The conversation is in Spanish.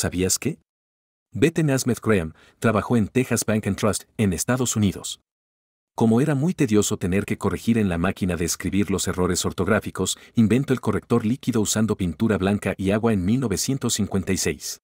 ¿sabías qué? Bethany Nesmith Graham trabajó en Texas Bank and Trust en Estados Unidos. Como era muy tedioso tener que corregir en la máquina de escribir los errores ortográficos, inventó el corrector líquido usando pintura blanca y agua en 1956.